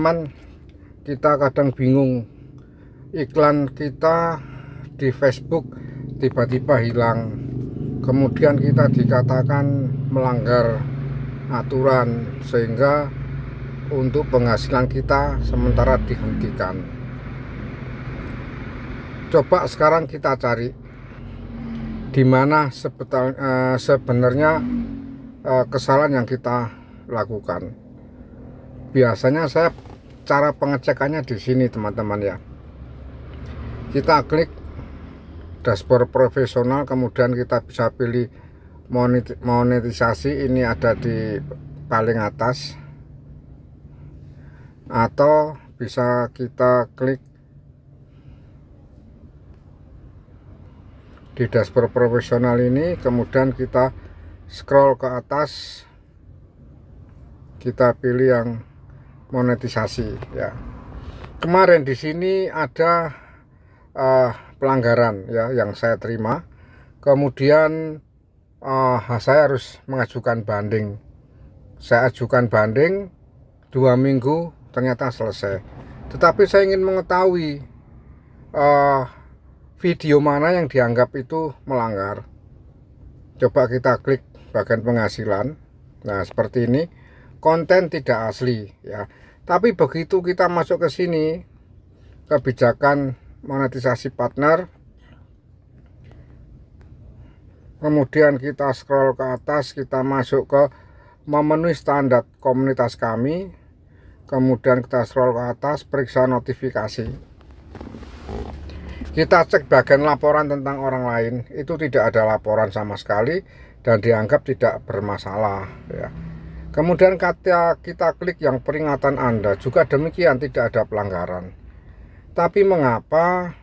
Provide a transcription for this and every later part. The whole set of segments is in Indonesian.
teman-teman kita kadang bingung iklan kita di Facebook tiba-tiba hilang kemudian kita dikatakan melanggar aturan sehingga untuk penghasilan kita sementara dihentikan coba sekarang kita cari di mana eh, sebenarnya eh, kesalahan yang kita lakukan biasanya saya cara pengecekannya di sini teman-teman ya kita klik dashboard profesional kemudian kita bisa pilih monetisasi ini ada di paling atas atau bisa kita klik di dashboard profesional ini kemudian kita scroll ke atas kita pilih yang monetisasi ya. Kemarin di sini ada uh, pelanggaran ya yang saya terima. Kemudian uh, saya harus mengajukan banding. Saya ajukan banding dua minggu ternyata selesai. Tetapi saya ingin mengetahui uh, video mana yang dianggap itu melanggar. Coba kita klik bagian penghasilan. Nah seperti ini konten tidak asli ya. Tapi begitu kita masuk ke sini kebijakan monetisasi partner kemudian kita scroll ke atas kita masuk ke memenuhi standar komunitas kami kemudian kita scroll ke atas periksa notifikasi kita cek bagian laporan tentang orang lain itu tidak ada laporan sama sekali dan dianggap tidak bermasalah ya Kemudian kata kita klik yang peringatan Anda juga demikian tidak ada pelanggaran. Tapi mengapa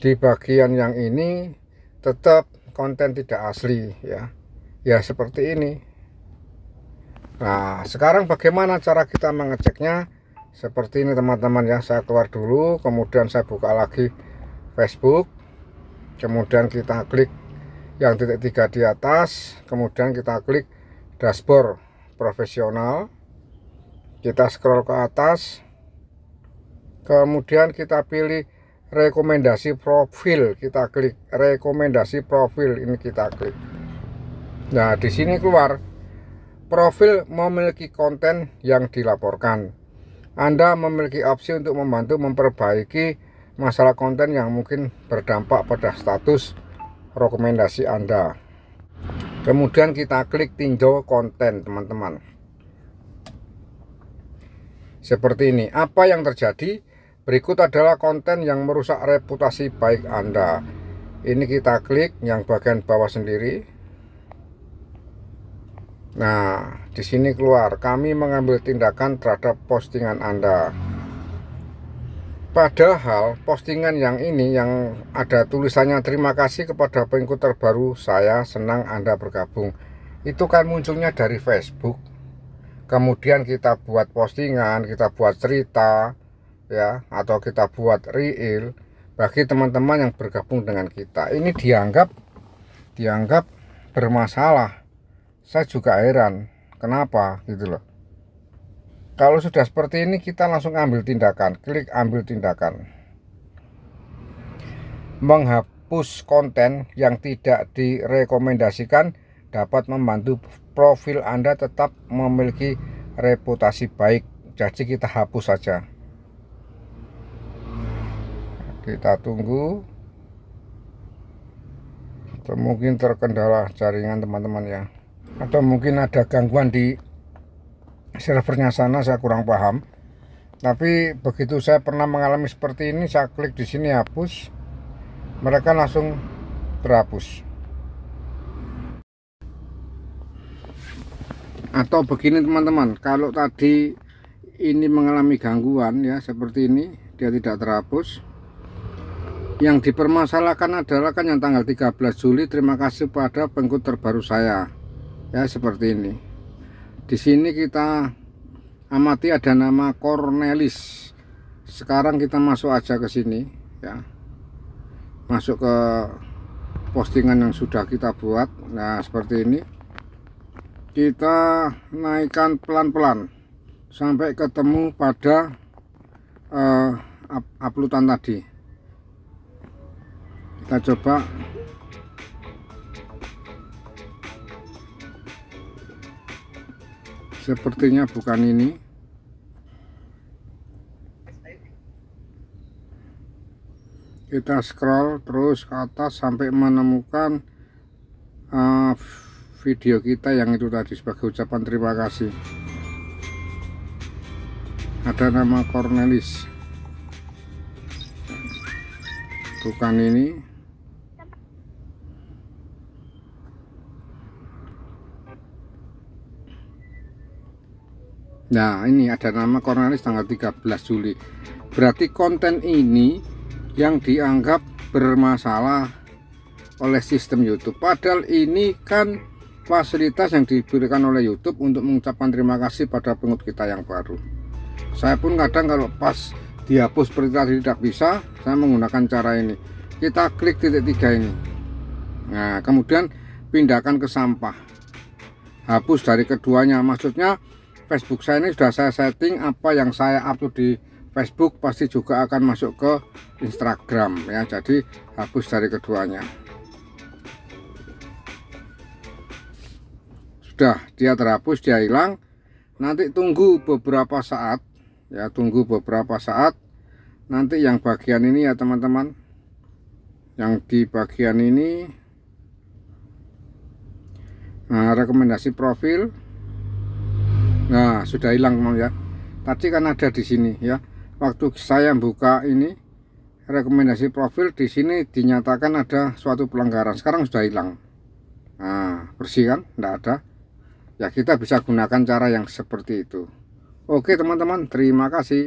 di bagian yang ini tetap konten tidak asli ya. Ya seperti ini. Nah, sekarang bagaimana cara kita mengeceknya? Seperti ini teman-teman ya, saya keluar dulu, kemudian saya buka lagi Facebook. Kemudian kita klik yang titik tiga di atas, kemudian kita klik dashboard profesional kita scroll ke atas kemudian kita pilih rekomendasi profil kita klik rekomendasi profil ini kita klik nah di sini keluar profil memiliki konten yang dilaporkan Anda memiliki opsi untuk membantu memperbaiki masalah konten yang mungkin berdampak pada status rekomendasi Anda kemudian kita klik tinjau konten teman-teman seperti ini apa yang terjadi berikut adalah konten yang merusak reputasi baik Anda ini kita klik yang bagian bawah sendiri Nah, di sini keluar, kami mengambil tindakan terhadap postingan Anda. Padahal postingan yang ini yang ada tulisannya terima kasih kepada pengikut terbaru saya senang Anda bergabung Itu kan munculnya dari Facebook Kemudian kita buat postingan, kita buat cerita ya Atau kita buat real bagi teman-teman yang bergabung dengan kita Ini dianggap dianggap bermasalah Saya juga heran kenapa gitu loh kalau sudah seperti ini kita langsung ambil tindakan, klik ambil tindakan. Menghapus konten yang tidak direkomendasikan dapat membantu profil Anda tetap memiliki reputasi baik. Jadi kita hapus saja. Kita tunggu. Atau mungkin terkendala jaringan teman-teman ya. Atau mungkin ada gangguan di servernya sana saya kurang paham tapi begitu saya pernah mengalami seperti ini saya klik di sini hapus mereka langsung terhapus atau begini teman-teman kalau tadi ini mengalami gangguan ya seperti ini dia tidak terhapus yang dipermasalahkan adalah kan yang tanggal 13 Juli terima kasih pada pengikut terbaru saya ya seperti ini di sini kita amati ada nama Cornelis sekarang kita masuk aja ke sini ya masuk ke postingan yang sudah kita buat nah seperti ini kita naikkan pelan-pelan sampai ketemu pada uh, uploadan tadi kita coba sepertinya bukan ini kita scroll terus ke atas sampai menemukan uh, video kita yang itu tadi sebagai ucapan terima kasih ada nama Cornelis bukan ini Nah ini ada nama Cornelis tanggal 13 Juli Berarti konten ini yang dianggap bermasalah oleh sistem YouTube Padahal ini kan fasilitas yang diberikan oleh YouTube untuk mengucapkan terima kasih pada pengut kita yang baru Saya pun kadang kalau pas dihapus seperti tadi tidak bisa Saya menggunakan cara ini Kita klik titik tiga ini Nah kemudian pindahkan ke sampah Hapus dari keduanya maksudnya Facebook saya ini sudah saya setting apa yang saya upload di Facebook pasti juga akan masuk ke Instagram ya jadi hapus dari keduanya sudah dia terhapus dia hilang nanti tunggu beberapa saat ya tunggu beberapa saat nanti yang bagian ini ya teman-teman yang di bagian ini nah, rekomendasi profil Nah, sudah hilang teman ya. Tadi kan ada di sini ya. Waktu saya buka ini rekomendasi profil di sini dinyatakan ada suatu pelanggaran. Sekarang sudah hilang. Nah, bersih kan? Tidak ada. Ya, kita bisa gunakan cara yang seperti itu. Oke, teman-teman, terima kasih.